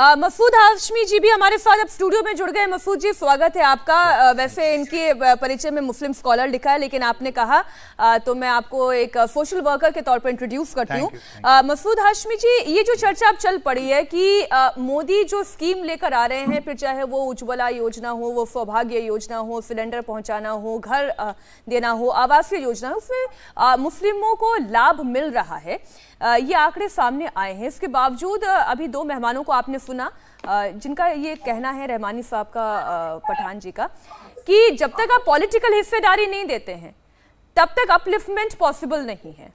मसूद हाशमी जी भी हमारे साथ अब स्टूडियो में जुड़ गए मसूद जी स्वागत है आपका आ, वैसे इनके परिचय में मुस्लिम स्कॉलर लिखा है लेकिन आपने कहा आ, तो मैं आपको एक सोशल वर्कर के तौर पर इंट्रोड्यूस करती हूँ मसूद हाशमी जी ये जो चर्चा अब चल पड़ी है कि आ, मोदी जो स्कीम लेकर आ रहे हैं फिर चाहे वो उज्ज्वला योजना हो वो सौभाग्य योजना हो सिलेंडर पहुँचाना हो घर देना हो आवासीय योजना हो उसमें मुस्लिमों को लाभ मिल रहा है ये आंकड़े सामने आए हैं इसके बावजूद अभी दो मेहमानों को आपने सुना जिनका ये कहना है रहमानी साहब का पठान जी का कि जब तक आप पॉलिटिकल हिस्सेदारी नहीं देते हैं तब तक अपलिफ्टमेंट पॉसिबल नहीं है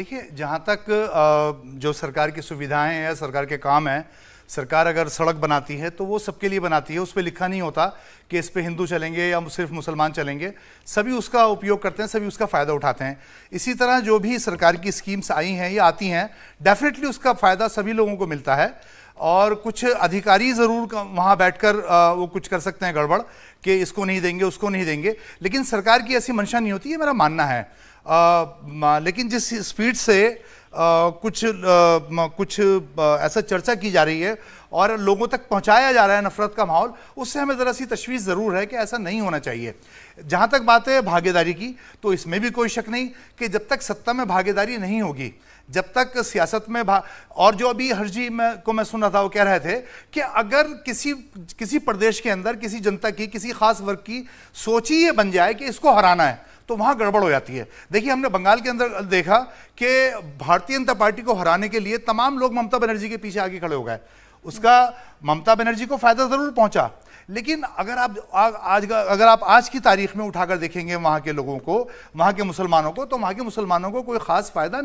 देखिए जहाँ तक जो सरकार की सुविधाएं हैं सरकार के काम हैं सरकार अगर सड़क बनाती है तो वो सबके लिए बनाती है उस पर लिखा नहीं होता कि इस पर हिंदू चलेंगे या सिर्फ मुसलमान चलेंगे सभी उसका उपयोग करते हैं सभी उसका फ़ायदा उठाते हैं इसी तरह जो भी सरकार की स्कीम्स आई हैं या आती हैं डेफिनेटली उसका फ़ायदा सभी लोगों को मिलता है और कुछ अधिकारी ज़रूर वहाँ बैठकर वो कुछ कर सकते हैं गड़बड़ कि इसको नहीं देंगे उसको नहीं देंगे लेकिन सरकार की ऐसी मंशा नहीं होती ये मेरा मानना है आ, लेकिन जिस स्पीड से कुछ कुछ ऐसा चर्चा की जा रही है और लोगों तक पहुंचाया जा रहा है नफरत का माहौल उससे हमें ज़रा सी तशवीश ज़रूर है कि ऐसा नहीं होना चाहिए जहाँ तक बात है भागीदारी की तो इसमें भी कोई शक नहीं कि जब तक सत्ता में भागीदारी नहीं होगी जब तक सियासत में भा और जो अभी हर्जी मैं को मैं सुन रहा था वो कह रहे थे कि अगर किसी किसी प्रदेश के अंदर किसी जनता की किसी खास वर्ग की सोच ही ये बन जाए कि इसको हराना है तो वहां गड़बड़ हो जाती है देखिए हमने बंगाल के अंदर देखा कि भारतीय जनता पार्टी को हराने के लिए तमाम लोग ममता बनर्जी के पीछे आगे खड़े हो गए उसका ममता बनर्जी को फायदा जरूर पहुंचा लेकिन अगर आप आज अगर आप आज की तारीख में उठाकर देखेंगे वहाँ के लोगों को वहाँ के मुसलमानों को तो वहाँ के मुसलमानों को कोई ख़ास फ़ायदा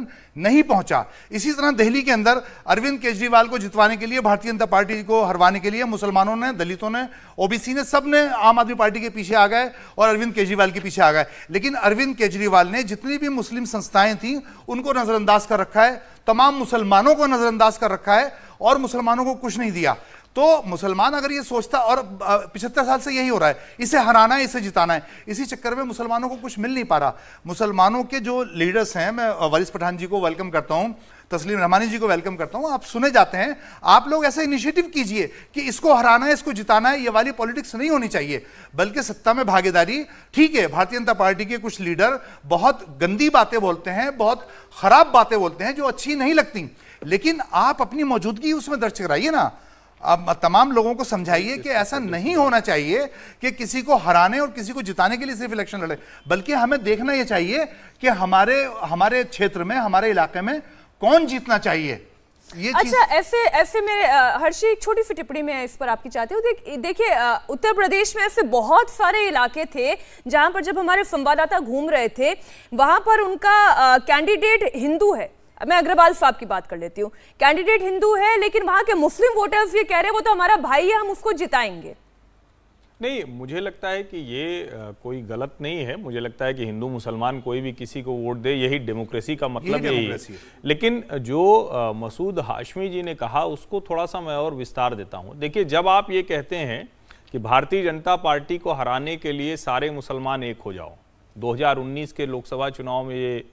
नहीं पहुँचा इसी तरह दिल्ली के अंदर अरविंद केजरीवाल को जितवाने के लिए भारतीय जनता पार्टी को हरवाने के लिए मुसलमानों ने दलितों ने ओ ने सब ने आम आदमी पार्टी के पीछे आ गए और अरविंद केजरीवाल के पीछे आ गए लेकिन अरविंद केजरीवाल ने जितनी भी मुस्लिम संस्थाएं थीं उनको नज़रअंदाज कर रखा है तमाम मुसलमानों को नज़रअंदाज कर रखा है और मुसलमानों को कुछ नहीं दिया तो मुसलमान अगर ये सोचता और पिछहत्तर साल से यही हो रहा है इसे हराना है इसे जिताना है इसी चक्कर में मुसलमानों को कुछ मिल नहीं पा रहा मुसलमानों के जो लीडर्स हैं मैं वरिस पठान जी को वेलकम करता हूँ तस्लीम रहमानी जी को वेलकम करता हूँ आप सुने जाते हैं आप लोग ऐसे इनिशिएटिव कीजिए कि इसको हराना है इसको जिताना है ये वाली पॉलिटिक्स नहीं होनी चाहिए बल्कि सत्ता में भागीदारी ठीक है भारतीय जनता पार्टी के कुछ लीडर बहुत गंदी बातें बोलते हैं बहुत खराब बातें बोलते हैं जो अच्छी नहीं लगती लेकिन आप अपनी मौजूदगी उसमें दर्ज कराइए ना आप तमाम लोगों को समझाइए कि ऐसा नहीं होना चाहिए कि किसी को हराने और किसी को जिताने के लिए सिर्फ इलेक्शन लड़े बल्कि हमें देखना यह चाहिए कि हमारे हमारे क्षेत्र में हमारे इलाके में कौन जीतना चाहिए ये अच्छा ऐसे ऐसे मेरे हर्षी एक छोटी सी टिप्पणी में इस पर आपकी चाहती हूँ देख, देखिए उत्तर प्रदेश में ऐसे बहुत सारे इलाके थे जहां पर जब हमारे संवाददाता घूम रहे थे वहां पर उनका कैंडिडेट हिंदू है मैं अग्रवाल साहब की बात कर लेती हूँ कैंडिडेट हिंदू है लेकिन वहां के मुस्लिम वोटर्स ये कह रहे हैं वो तो हमारा भाई है हम उसको जिताएंगे नहीं मुझे लगता है कि ये कोई गलत नहीं है मुझे लगता है कि हिंदू मुसलमान कोई भी किसी को वोट दे यही डेमोक्रेसी का मतलब यही, यही है लेकिन जो मसूद हाशमी जी ने कहा उसको थोड़ा सा मैं और विस्तार देता हूँ देखिए जब आप ये कहते हैं कि भारतीय जनता पार्टी को हराने के लिए सारे मुसलमान एक हो जाओ 2019 के लोकसभा चुनाव में ये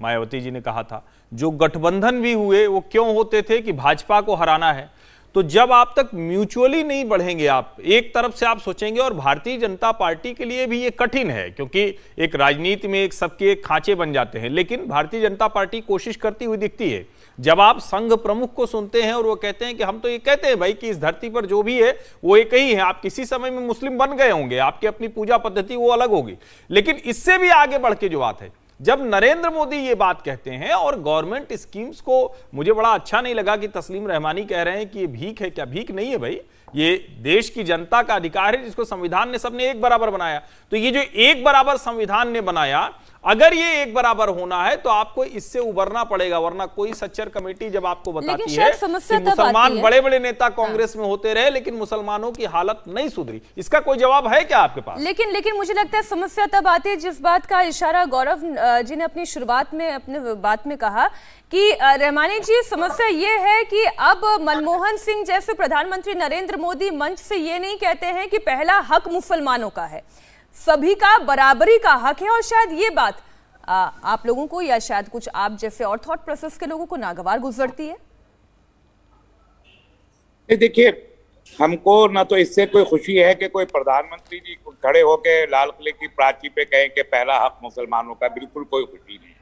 मायावती जी ने कहा था जो गठबंधन भी हुए वो क्यों होते थे कि भाजपा को हराना है तो जब आप तक म्यूचुअली नहीं बढ़ेंगे आप एक तरफ से आप सोचेंगे और भारतीय जनता पार्टी के लिए भी ये कठिन है क्योंकि एक राजनीति में एक सबके एक खांचे बन जाते हैं लेकिन भारतीय जनता पार्टी कोशिश करती हुई दिखती है जब आप संघ प्रमुख को सुनते हैं और वो कहते हैं कि हम तो ये कहते हैं भाई कि इस धरती पर जो भी है वो एक ही है आप किसी समय में मुस्लिम बन गए होंगे आपकी अपनी पूजा पद्धति वो अलग होगी लेकिन इससे भी आगे बढ़ के जो बात है जब नरेंद्र मोदी ये बात कहते हैं और गवर्नमेंट स्कीम्स को मुझे बड़ा अच्छा नहीं लगा कि तस्लीम रहमानी कह रहे हैं कि ये भीख है क्या भीख नहीं है भाई ये देश की जनता का अधिकार है जिसको संविधान ने सबने एक बराबर बनाया तो ये जो एक बराबर संविधान ने बनाया अगर ये एक बराबर होना है तो आपको इससे उबरना पड़ेगा वरना कोई सच्चर कमेटी जब आपको बताती है कि मुसलमान बड़े बड़े नेता हाँ। कांग्रेस में होते रहे लेकिन मुसलमानों की हालत नहीं सुधरी इसका कोई जवाब है क्या आपके पास लेकिन लेकिन मुझे लगता है समस्या तब आती है जिस बात का इशारा गौरव जी ने अपनी शुरुआत में अपने बात में कहा कि रहमानी जी समस्या ये है कि अब मनमोहन सिंह जैसे प्रधानमंत्री नरेंद्र मोदी मंच से ये नहीं कहते हैं कि पहला हक मुसलमानों का है सभी का बराबरी का हक है और शायद ये बात आ, आप लोगों को या शायद कुछ आप जैसे और थॉट प्रोसेस के लोगों को नागवार गुजरती है देखिए हमको ना तो इससे कोई खुशी है कि कोई प्रधानमंत्री जी खड़े होके लाल किले की प्राची पे कहें कि पहला हक मुसलमानों का बिल्कुल कोई खुशी नहीं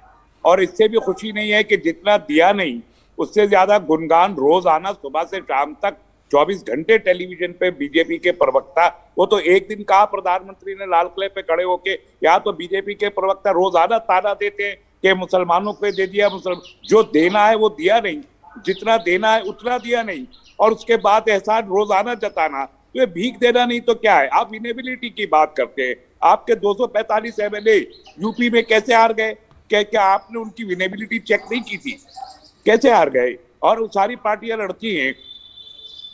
और इससे भी खुशी नहीं है कि जितना दिया नहीं उससे ज्यादा गुनगान रोज आना सुबह से शाम तक 24 घंटे टेलीविजन पे बीजेपी के प्रवक्ता वो तो एक दिन कहा प्रधानमंत्री ने लाल किले पे खड़े होके या तो बीजेपी के प्रवक्ता रोजाना ताना देते हैं कि मुसलमानों को दे दिया मुसलमान जो देना है वो दिया नहीं जितना देना है उतना दिया नहीं और उसके बाद एहसान रोजाना जताना तो ये भीख देना नहीं तो क्या है आप इनेबिलिटी की बात करते हैं आपके दो सौ एल एमएलए यूपी में कैसे हार गए क्या क्या आपने उनकी विनेबिलिटी चेक नहीं की थी कैसे हार गए और सारी पार्टियां लड़ती हैं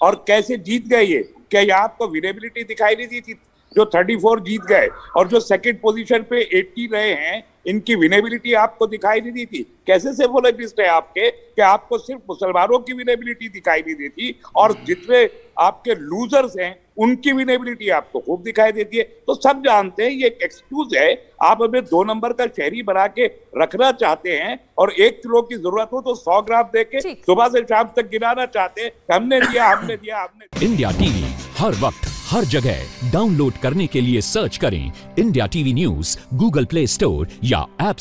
और कैसे जीत गए ये क्या ये आपको विनेबिलिटी दिखाई नहीं दी थी जो 34 जीत गए और जो सेकंड पोजीशन पे 80 रहे हैं इनकी विनेबिलिटी आपको दिखाई नहीं दी थी कैसे सेफोलॉजिस्ट है आपके कि आपको सिर्फ मुसलमानों की विनेबिलिटी दिखाई नहीं दी थी और जितने आपके लूजर्स हैं उनकी विनेबिलिटी आपको खूब दिखाई देती है तो सब जानते हैं ये एक एक्सक्यूज है आप हमें दो नंबर का शहरी बना के रखना चाहते हैं और एक किलो की जरूरत हो तो सौ ग्राम दे के सुबह से शाम तक गिराना चाहते हैं हमने दिया हमने दिया हमने इंडिया टीवी हर वक्त हर जगह डाउनलोड करने के लिए सर्च करें India TV news Google Play Store या एप